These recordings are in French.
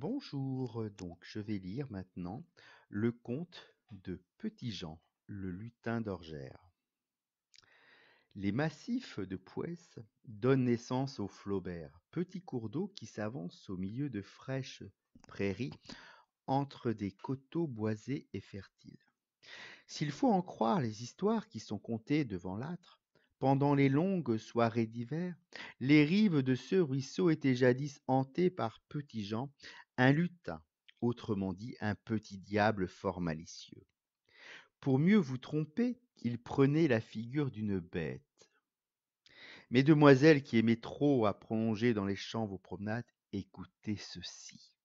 Bonjour, donc je vais lire maintenant le conte de Petit Jean, le lutin d'Orgère. Les massifs de Pouesse donnent naissance au Flaubert, petit cours d'eau qui s'avance au milieu de fraîches prairies entre des coteaux boisés et fertiles. S'il faut en croire les histoires qui sont contées devant l'âtre, pendant les longues soirées d'hiver, les rives de ce ruisseau étaient jadis hantées par Petit Jean un lutin, autrement dit un petit diable fort malicieux. Pour mieux vous tromper, il prenait la figure d'une bête. Mes demoiselles qui aimaient trop à prolonger dans les champs vos promenades, écoutez ceci.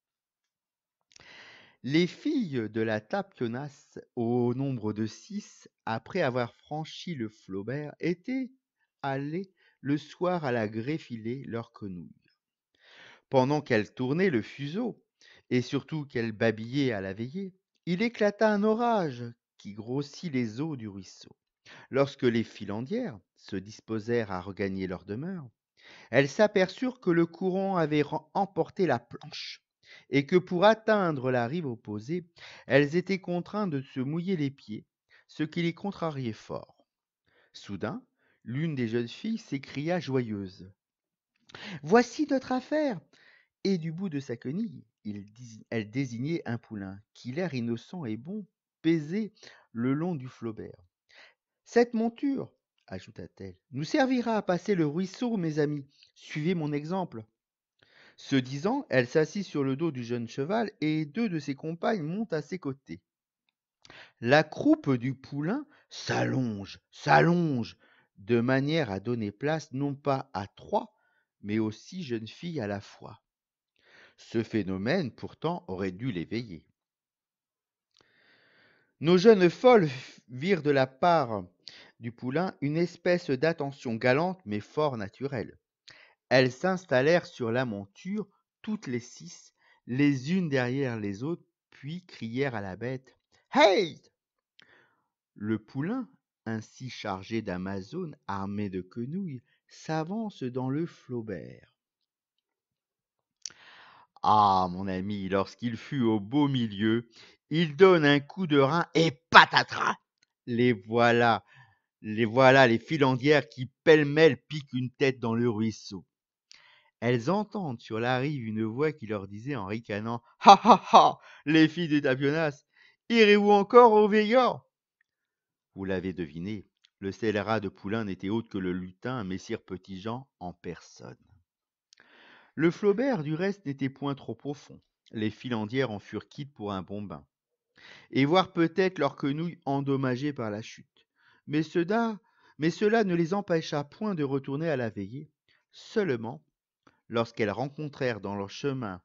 Les filles de la tapionasse, au nombre de six, après avoir franchi le Flaubert, étaient allées le soir à la greffiler leurs quenouilles. Pendant qu'elles tournaient le fuseau, et surtout qu'elle babillait à la veillée, il éclata un orage qui grossit les eaux du ruisseau. Lorsque les filandières se disposèrent à regagner leur demeure, elles s'aperçurent que le courant avait emporté la planche et que pour atteindre la rive opposée, elles étaient contraintes de se mouiller les pieds, ce qui les contrariait fort. Soudain, l'une des jeunes filles s'écria joyeuse. Voici notre affaire et du bout de sa quenille, elle désignait un poulain, qui l'air innocent et bon pesait le long du Flaubert. Cette monture, ajouta-t-elle, nous servira à passer le ruisseau, mes amis. Suivez mon exemple. Ce disant, elle s'assit sur le dos du jeune cheval et deux de ses compagnes montent à ses côtés. La croupe du poulain s'allonge, s'allonge, de manière à donner place non pas à trois, mais aux six jeunes filles à la fois. Ce phénomène pourtant aurait dû l'éveiller. Nos jeunes folles virent de la part du poulain une espèce d'attention galante mais fort naturelle. Elles s'installèrent sur la monture, toutes les six, les unes derrière les autres, puis crièrent à la bête Hey Le poulain, ainsi chargé d'amazones armées de quenouilles, s'avance dans le Flaubert. Ah, mon ami, lorsqu'il fut au beau milieu, il donne un coup de rein et patatras Les voilà, les voilà, les filandières qui pêle-mêle piquent une tête dans le ruisseau. Elles entendent sur la rive une voix qui leur disait en ricanant Ha ha ha Les filles de Tapionas, irez-vous encore au Veillant Vous l'avez deviné, le scélérat de Poulain n'était autre que le lutin Messire Petit-Jean en personne le flaubert du reste n'était point trop profond les filandières en furent quittes pour un bon bain et voire peut-être leurs quenouilles endommagées par la chute mais cela, ne les empêcha point de retourner à la veillée seulement lorsqu'elles rencontrèrent dans leur chemin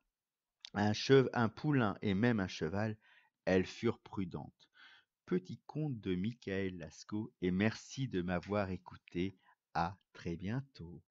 un, un poulain et même un cheval elles furent prudentes petit conte de Michael Lascaux et merci de m'avoir écouté. À très bientôt.